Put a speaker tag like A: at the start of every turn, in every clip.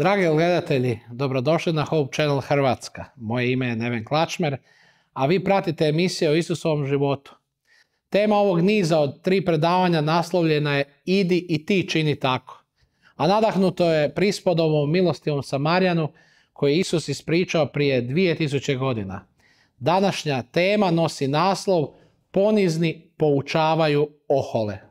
A: Dragi gledatelji, dobrodošli na Hope Channel Hrvatska. Moje ime je Neven Klačmer, a vi pratite emisije o Isusovom životu. Tema ovog niza od tri predavanja naslovljena je Idi i ti čini tako. A nadahnuto je o milostivom Samarjanu koji je Isus ispričao prije 2000 godina. Današnja tema nosi naslov Ponizni poučavaju ohole.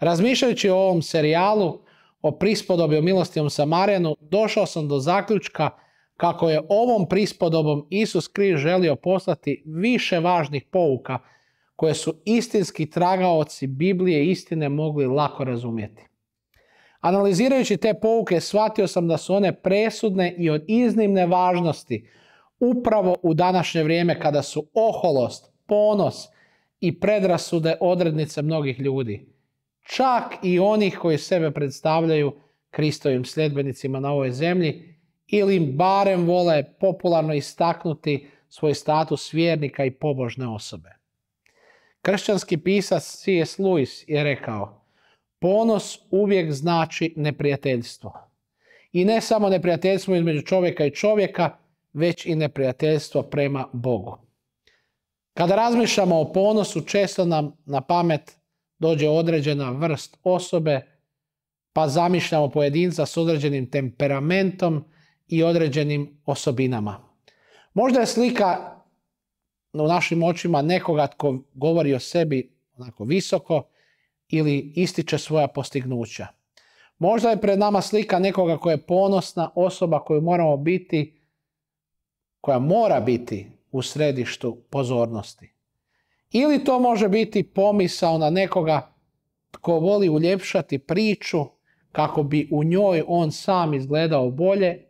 A: Razmišljajući o ovom serijalu, o prispodobi o sa Samarijanu, došao sam do zaključka kako je ovom prispodobom Isus Krist želio poslati više važnih pouka koje su istinski tragaoci Biblije istine mogli lako razumjeti. Analizirajući te pouke shvatio sam da su one presudne i od iznimne važnosti upravo u današnje vrijeme kada su oholost, ponos i predrasude odrednice mnogih ljudi čak i onih koji sebe predstavljaju Kristovim sljedbenicima na ovoj zemlji ili im barem vole popularno istaknuti svoj status vjernika i pobožne osobe. Kršćanski pisac C.S. Lewis je rekao Ponos uvijek znači neprijateljstvo. I ne samo neprijateljstvo između čovjeka i čovjeka, već i neprijateljstvo prema Bogu. Kada razmišljamo o ponosu, često nam na pamet dođe određena vrst osobe, pa zamišljamo pojedinca s određenim temperamentom i određenim osobinama. Možda je slika u našim očima nekoga tko govori o sebi onako visoko ili ističe svoja postignuća. Možda je pred nama slika nekoga koja je ponosna osoba koju moramo biti, koja mora biti u središtu pozornosti. Ili to može biti pomisao na nekoga tko voli uljepšati priču kako bi u njoj on sam izgledao bolje.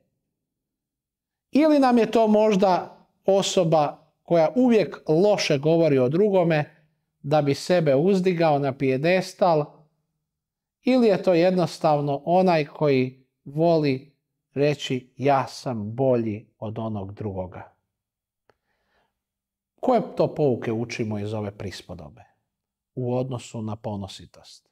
A: Ili nam je to možda osoba koja uvijek loše govori o drugome da bi sebe uzdigao na pijedestal. Ili je to jednostavno onaj koji voli reći ja sam bolji od onog drugoga. Koje to pouke učimo iz ove prispodobe u odnosu na ponositost?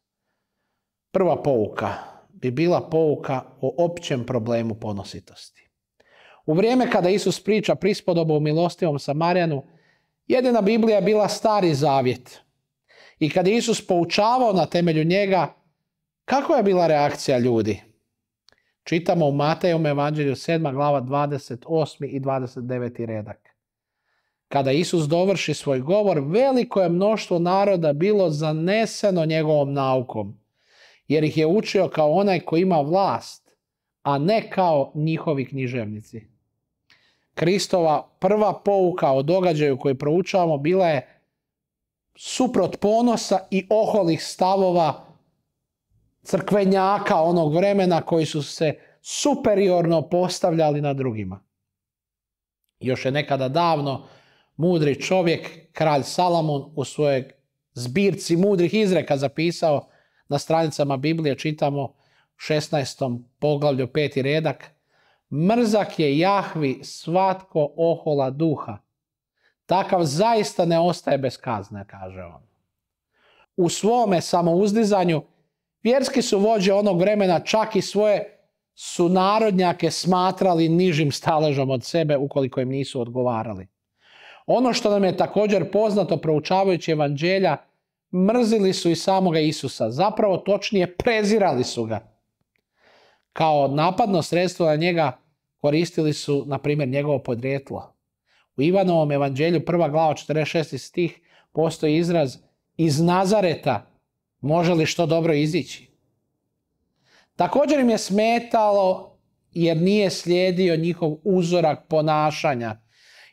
A: Prva pouka bi bila pouka o općem problemu ponositosti. U vrijeme kada Isus priča prispodobu o milostivom Samarijanu, jedina Biblija je bila stari zavjet. I kada je Isus poučavao na temelju njega, kakva je bila reakcija ljudi? Čitamo u Matejom evanđelju 7. glava 28. i 29. redak. Kada Isus dovrši svoj govor, veliko je mnoštvo naroda bilo zaneseno njegovom naukom, jer ih je učio kao onaj koji ima vlast, a ne kao njihovi književnici. Kristova prva pouka o događaju koji proučavamo bila je suprot ponosa i oholih stavova crkvenjaka onog vremena koji su se superiorno postavljali na drugima. Još je nekada davno mudri čovjek, kralj Salamon, u svojoj zbirci mudrih izreka zapisao na stranicama Biblije, čitamo 16. poglavlju peti redak, mrzak je Jahvi svatko ohola duha. Takav zaista ne ostaje bez kazne, kaže on. U svome samouzdizanju vjerski su vođe onog vremena čak i svoje sunarodnjake smatrali nižim staležom od sebe ukoliko im nisu odgovarali. Ono što nam je također poznato proučavajući evanđelja, mrzili su i samoga Isusa. Zapravo točnije prezirali su ga. Kao napadno sredstvo na njega koristili su, na primjer, njegovo podrijetlo. U Ivanovom evanđelju, prva glava, 46. stih, postoji izraz iz Nazareta može li što dobro izići. Također im je smetalo jer nije slijedio njihov uzorak ponašanja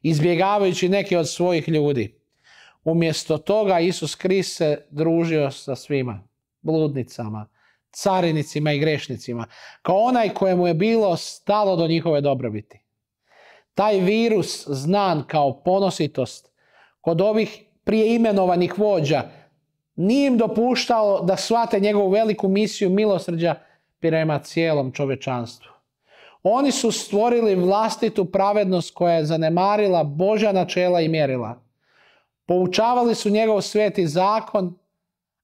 A: izbjegavajući neke od svojih ljudi. Umjesto toga Isus Krist se družio sa svima, bludnicama, carinicima i grešnicima, kao onaj kojemu je bilo stalo do njihove dobrobiti. Taj virus znan kao ponositost kod ovih prije imenovanih vođa nije im dopuštao da shvate njegovu veliku misiju milosrđa prema cijelom čovečanstvu. Oni su stvorili vlastitu pravednost koja je zanemarila Božja načela i mjerila. Poučavali su njegov sveti zakon,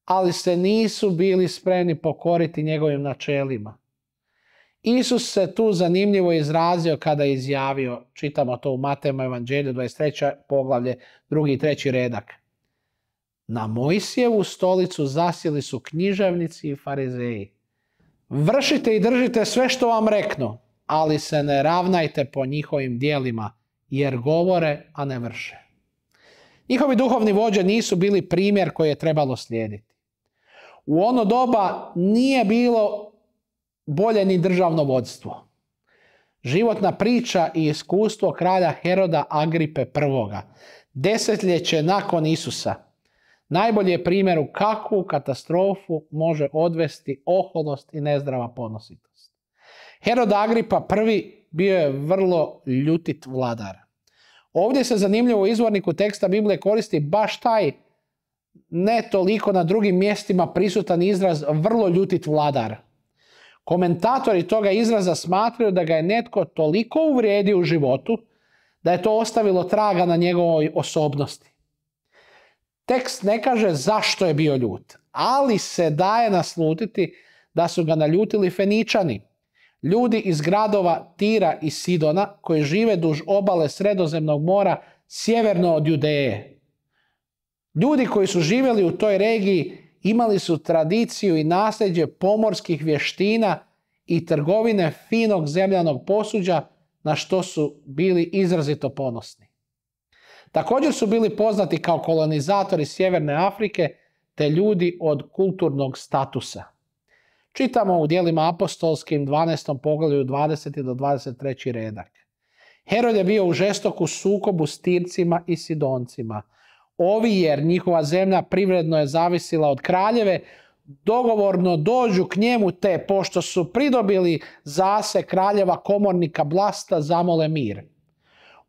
A: ali se nisu bili spremni pokoriti njegovim načelima. Isus se tu zanimljivo izrazio kada je izjavio, čitamo to u Matema evanđelju 23. poglavlje, drugi i treći redak. Na Mojsijevu stolicu zasjeli su književnici i farizeji. Vršite i držite sve što vam rekno ali se ne ravnajte po njihovim dijelima, jer govore, a ne vrše. Njihovi duhovni vođe nisu bili primjer koji je trebalo slijediti. U ono doba nije bilo bolje ni državno vodstvo. Životna priča i iskustvo kralja Heroda Agripe I. Desetljeće nakon Isusa. Najbolji je primjer u kakvu katastrofu može odvesti oholost i nezdrava ponositost. Herod Agripa prvi bio je vrlo ljutit vladar. Ovdje se zanimljivo u izvorniku teksta Biblije koristi baš taj ne toliko na drugim mjestima prisutan izraz vrlo ljutit vladar. Komentatori toga izraza smatraju da ga je netko toliko uvrijedio u životu da je to ostavilo traga na njegovoj osobnosti. Tekst ne kaže zašto je bio ljut, ali se daje naslutiti da su ga naljutili Feničani, Ljudi iz gradova Tira i Sidona koji žive duž obale Sredozemnog mora sjeverno od Judeje. Ljudi koji su živjeli u toj regiji imali su tradiciju i nasljeđe pomorskih vještina i trgovine finog zemljanog posuđa na što su bili izrazito ponosni. Također su bili poznati kao kolonizatori Sjeverne Afrike te ljudi od kulturnog statusa. Čitamo u dijelima apostolskim 12. poglavlju 20. do 23. redak. Herod je bio u žestoku sukobu s Tircima i Sidoncima. Ovi jer njihova zemlja privredno je zavisila od kraljeve, dogovorno dođu k njemu te, pošto su pridobili zase kraljeva komornika blasta, zamole mir.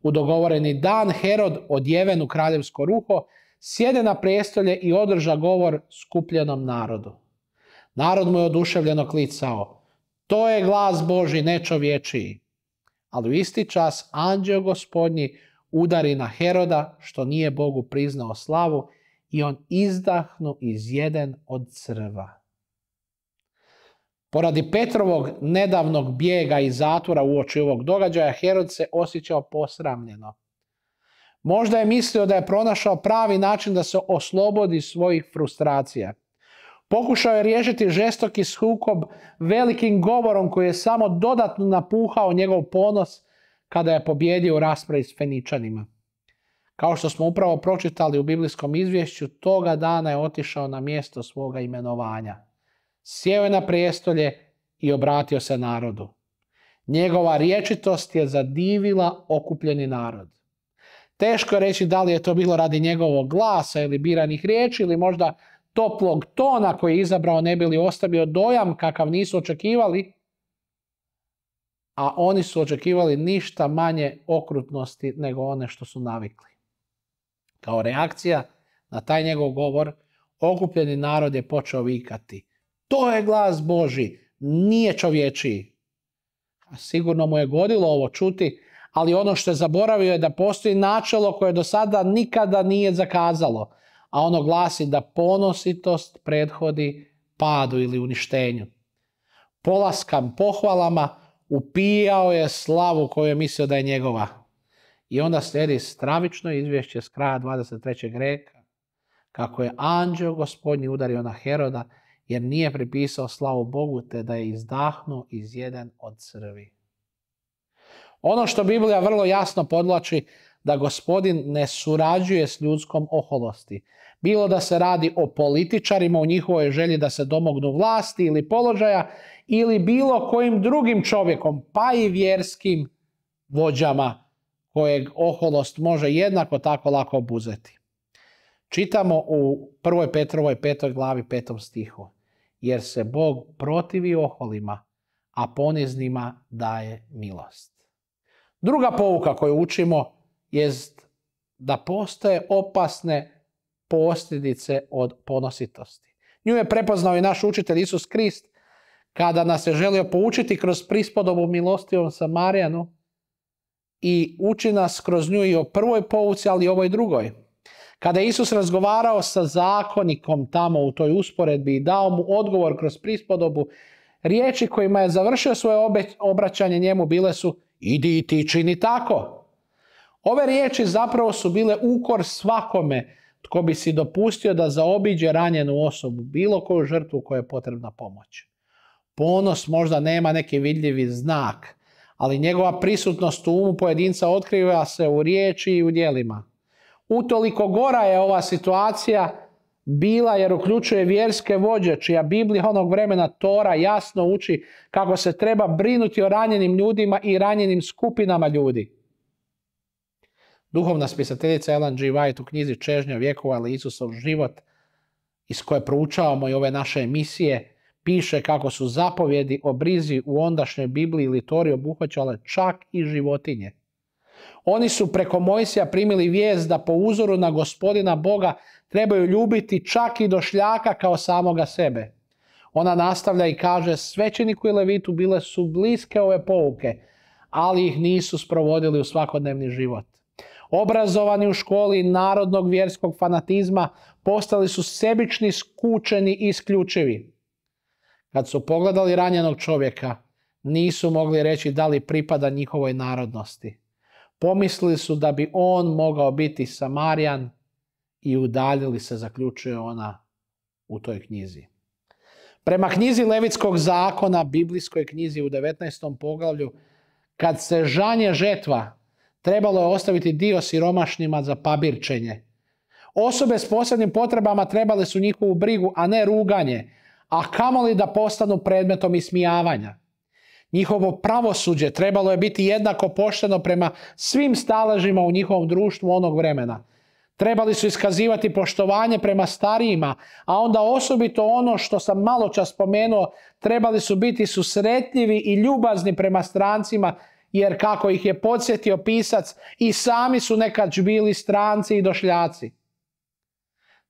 A: U dogovoreni dan Herod, odjeven u kraljevsko ruho, sjede na prijestolje i održa govor skupljenom narodu. Narod mu je oduševljeno klicao. To je glas Boži, ne čovječiji. Ali u isti čas anđeo gospodnji udari na Heroda, što nije Bogu priznao slavu, i on izdahnu iz od crva. Poradi Petrovog nedavnog bijega i zatvora oči ovog događaja, Herod se osjećao posramljeno. Možda je mislio da je pronašao pravi način da se oslobodi svojih frustracija. Pokušao je riješiti žestoki sukob velikim govorom koji je samo dodatno napuhao njegov ponos kada je pobjedio u raspravi s Feničanima. Kao što smo upravo pročitali u biblijskom izvješću, toga dana je otišao na mjesto svoga imenovanja. Sjeo je na prijestolje i obratio se narodu. Njegova riječitost je zadivila okupljeni narod. Teško je reći da li je to bilo radi njegovog glasa ili biranih riječi ili možda toplog tona koji je izabrao ne bi li ostavio dojam kakav nisu očekivali, a oni su očekivali ništa manje okrutnosti nego one što su navikli. Kao reakcija na taj njegov govor, okupljeni narod je počeo vikati. To je glas Boži, nije čovječiji. Sigurno mu je godilo ovo čuti, ali ono što je zaboravio je da postoji načelo koje do sada nikada nije zakazalo a ono glasi da ponositost prethodi padu ili uništenju. Polaskan pohvalama upijao je slavu koju je mislio da je njegova. I onda slijedi stravično izvješće s kraja 23. reka kako je anđeo gospodnji udario na Heroda jer nije pripisao slavu Bogu te da je izdahnuo iz jedan od crvi. Ono što Biblija vrlo jasno podlači da gospodin ne surađuje s ljudskom oholosti. Bilo da se radi o političarima u njihovoj želji da se domognu vlasti ili položaja ili bilo kojim drugim čovjekom, pa i vjerskim vođama kojeg oholost može jednako tako lako obuzeti. Čitamo u 1. Petrovoj 5. glavi 5. stihu. Jer se Bog protivi oholima, a poniznima daje milost. Druga pouka koju učimo jest da postoje opasne posljedice od ponositosti. Nju je prepoznao i naš učitelj Isus Krist kada nas je želio poučiti kroz prispodobu milostivom Samarijanu i uči nas kroz nju i o prvoj pouci, ali i ovoj drugoj. Kada je Isus razgovarao sa zakonikom tamo u toj usporedbi i dao mu odgovor kroz prispodobu, riječi kojima je završio svoje obraćanje njemu bile su idi i ti čini tako. Ove riječi zapravo su bile ukor svakome tko bi si dopustio da zaobiđe ranjenu osobu, bilo koju žrtvu kojoj je potrebna pomoć. Ponos možda nema neki vidljivi znak, ali njegova prisutnost u umu pojedinca otkriva se u riječi i u dijelima. Utoliko gora je ova situacija bila jer uključuje vjerske vođe čija Biblija onog vremena Tora jasno uči kako se treba brinuti o ranjenim ljudima i ranjenim skupinama ljudi. Duhovna spisateljica Ellen G. White u knjizi Čežnja vjekova ali Isusov život iz koje proučavamo i ove naše emisije piše kako su zapovjedi o brizi u ondašnjoj Bibliji i Litori obuhvaćale čak i životinje. Oni su preko Mojsija primili vijest da po uzoru na gospodina Boga trebaju ljubiti čak i došljaka kao samoga sebe. Ona nastavlja i kaže svećeniku i levitu bile su bliske ove pouke, ali ih nisu sprovodili u svakodnevni život obrazovani u školi narodnog vjerskog fanatizma, postali su sebični, skučeni i isključivi. Kad su pogledali ranjenog čovjeka, nisu mogli reći da li pripada njihovoj narodnosti. Pomislili su da bi on mogao biti Samarijan i udaljili se, zaključuje ona u toj knjizi. Prema knjizi Levitskog zakona, biblijskoj knjizi u 19. poglavlju, kad se žanje žetva, Trebalo je ostaviti dio siromašnima za pabirčenje. Osobe s posebnim potrebama trebale su njihovu brigu, a ne ruganje, a kamoli da postanu predmetom ismijavanja. Njihovo pravosuđe trebalo je biti jednako pošteno prema svim staležima u njihovom društvu onog vremena. Trebali su iskazivati poštovanje prema starijima, a onda osobito ono što sam malo čas spomenuo, trebali su biti susretljivi i ljubazni prema strancima jer kako ih je podsjetio pisac, i sami su nekad bili stranci i došljaci.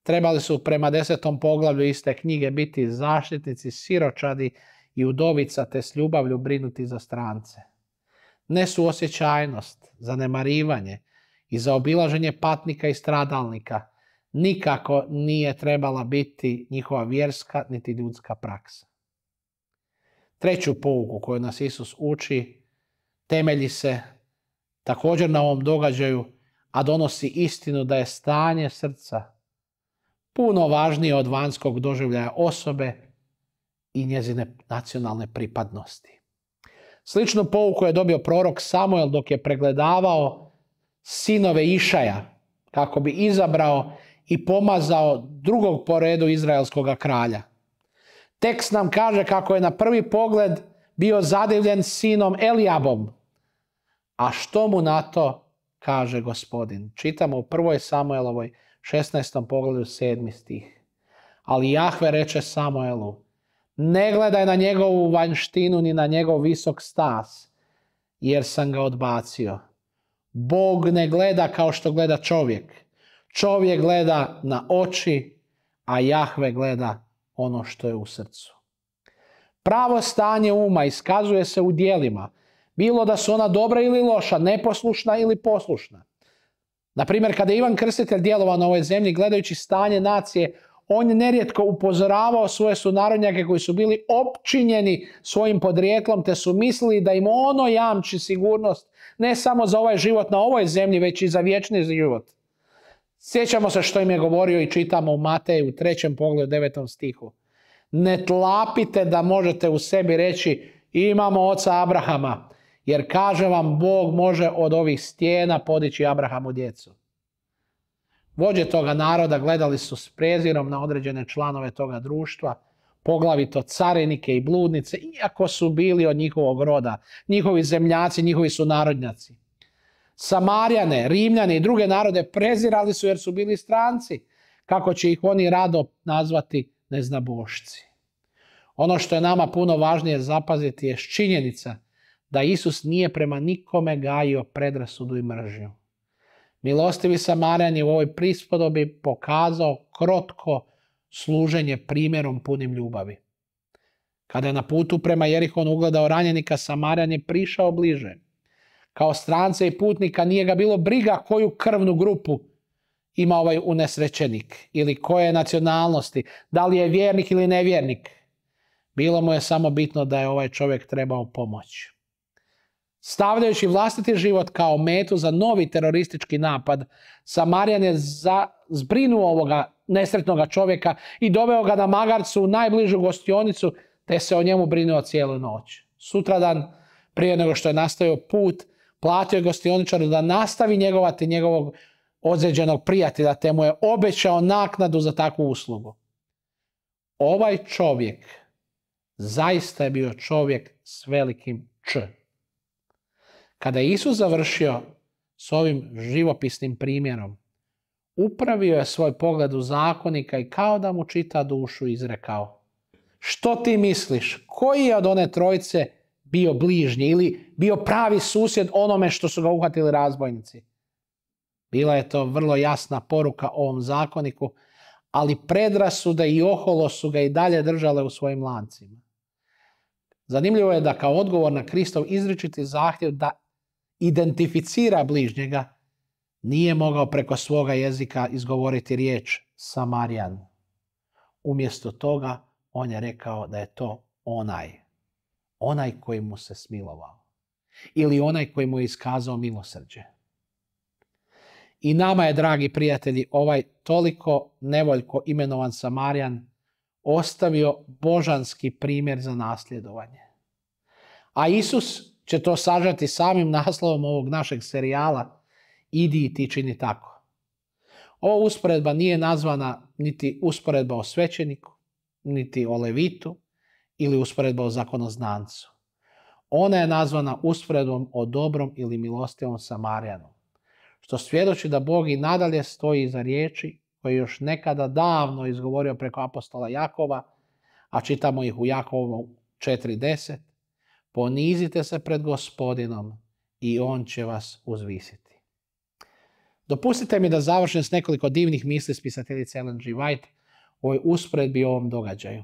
A: Trebali su prema desetom poglavlju iste knjige biti zaštitnici siročadi i udovica te s ljubavlju brinuti za strance. Nesuosjećajnost, zanemarivanje i zaobilaženje patnika i stradalnika nikako nije trebala biti njihova vjerska niti ljudska praksa. Treću pouku koju nas Isus uči temelji se također na ovom događaju, a donosi istinu da je stanje srca puno važnije od vanjskog doživljaja osobe i njezine nacionalne pripadnosti. Sličnu pouku je dobio prorok Samuel dok je pregledavao sinove Išaja kako bi izabrao i pomazao drugog po redu izraelskog kralja. Tekst nam kaže kako je na prvi pogled bio zadivljen sinom Elijabom, a što mu na to kaže gospodin? Čitamo u prvoj Samuelovoj 16. pogledu 7. stih. Ali Jahve reče Samuelu, ne gledaj na njegovu vanjštinu ni na njegov visok stas, jer sam ga odbacio. Bog ne gleda kao što gleda čovjek. Čovjek gleda na oči, a Jahve gleda ono što je u srcu. Pravo stanje uma iskazuje se u dijelima, bilo da su ona dobra ili loša, neposlušna ili poslušna. Na primjer, kada je Ivan Krstitelj djelovao na ovoj zemlji gledajući stanje nacije, on je nerijetko upozoravao svoje sunarodnjake koji su bili opčinjeni svojim podrijetlom te su mislili da im ono jamči sigurnost ne samo za ovaj život na ovoj zemlji, već i za vječni život. Sjećamo se što im je govorio i čitamo u Mateju u trećem pogledu, devetom stihu. Ne tlapite da možete u sebi reći imamo oca Abrahama. Jer kaže vam, Bog može od ovih stijena podići Abrahamu djecu. Vođe toga naroda gledali su s prezirom na određene članove toga društva, poglavito carinike i bludnice, iako su bili od njihovog roda, njihovi zemljaci, njihovi su narodnjaci. Samarjane, Rimljane i druge narode prezirali su jer su bili stranci, kako će ih oni rado nazvati neznabošci. Ono što je nama puno važnije zapaziti je činjenica – da Isus nije prema nikome gajio predrasudu i mržnju. Milostivi Samarjan je u ovoj prispodobi pokazao krotko služenje primjerom punim ljubavi. Kada je na putu prema Jerihonu ugledao ranjenika, Samarjan je prišao bliže. Kao stranca i putnika nije ga bilo briga koju krvnu grupu ima ovaj unesrećenik ili koje nacionalnosti, da li je vjernik ili nevjernik. Bilo mu je samo bitno da je ovaj čovjek trebao pomoći. Stavljajući vlastiti život kao metu za novi teroristički napad, Samarijan je za, zbrinuo ovoga nesretnoga čovjeka i doveo ga na magarcu u najbližu gostionicu, te se o njemu brinuo cijelu noć. Sutradan, prije nego što je nastavio put, platio je gostioničaru da nastavi njegovati njegovog odzeđenog prijatelja, te mu je obećao naknadu za takvu uslugu. Ovaj čovjek zaista je bio čovjek s velikim Č. Kada je Isus završio s ovim živopisnim primjerom, upravio je svoj pogled u zakonika i kao da mu čita dušu izrekao. Što ti misliš? Koji je od one trojice bio bližnji ili bio pravi susjed onome što su ga uhvatili razbojnici? Bila je to vrlo jasna poruka ovom zakoniku, ali predrasude i oholo su ga i dalje držale u svojim lancima. Zanimljivo je da kao odgovor na Kristov izričiti zahtjev da identificira bližnjega, nije mogao preko svoga jezika izgovoriti riječ Samarijan. Umjesto toga on je rekao da je to onaj. Onaj koji mu se smilovao. Ili onaj koji mu je iskazao milosrđe. I nama je, dragi prijatelji, ovaj toliko nevoljko imenovan Samarijan ostavio božanski primjer za nasljedovanje. A Isus će to sažati samim naslovom ovog našeg serijala Idi i ti čini tako. Ova usporedba nije nazvana niti usporedba o svećeniku, niti o levitu ili usporedba o zakonoznancu. Ona je nazvana usporedbom o dobrom ili milostivom Samarijanom, što svjedoči da Bog i nadalje stoji iza riječi koje je još nekada davno izgovorio preko apostola Jakova, a čitamo ih u Jakovom 4.10, Ponizite se pred gospodinom i on će vas uzvisiti. Dopustite mi da završim s nekoliko divnih misli spisateljice Ellen G. White u ovoj usporedbi ovom događaju.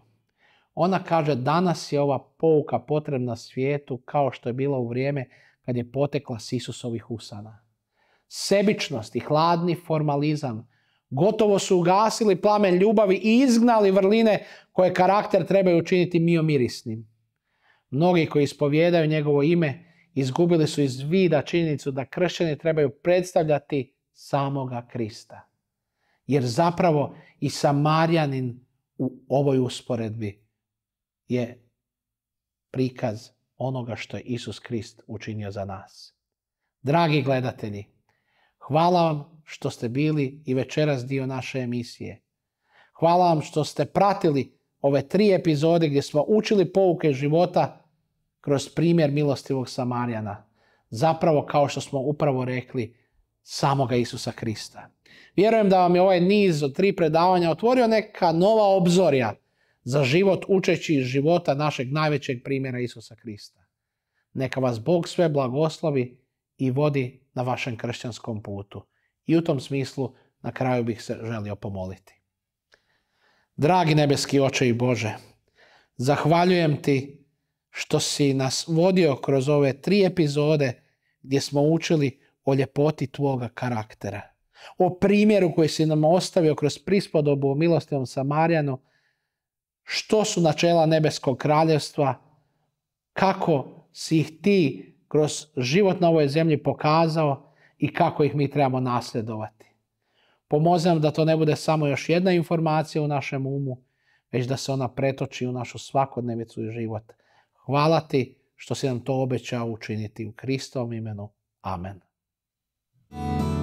A: Ona kaže danas je ova pouka potrebna svijetu kao što je bilo u vrijeme kad je potekla s Isusovih usana. Sebičnost i hladni formalizam gotovo su ugasili plamen ljubavi i izgnali vrline koje karakter trebaju učiniti miomirisnim. Mnogi koji ispovjedaju njegovo ime izgubili su iz vida činjenicu da kršćani trebaju predstavljati samoga Krista. Jer zapravo i Samarjanin u ovoj usporedbi je prikaz onoga što je Isus Krist učinio za nas. Dragi gledatelji, hvala vam što ste bili i večeras dio naše emisije. Hvala vam što ste pratili ove tri epizode gdje smo učili pouke života kroz primjer milostivog Samarijana. Zapravo kao što smo upravo rekli samoga Isusa Krista. Vjerujem da vam je ovaj niz od tri predavanja otvorio neka nova obzorja za život učeći iz života našeg najvećeg primjera Isusa Krista. Neka vas Bog sve blagoslovi i vodi na vašem kršćanskom putu. I u tom smislu na kraju bih se želio pomoliti. Dragi nebeski oče i Bože, zahvaljujem ti što si nas vodio kroz ove tri epizode gdje smo učili o ljepoti tvoga karaktera. O primjeru koji si nam ostavio kroz prispodobu o milostivom Samarijanu. što su načela nebeskog kraljevstva, kako si ih ti kroz život na ovoj zemlji pokazao i kako ih mi trebamo nasljedovati. Pomozi nam da to ne bude samo još jedna informacija u našem umu, već da se ona pretoči u našu svakodnevicu i život. Hvala ti što si nam to obećao učiniti u Kristovom imenu. Amen.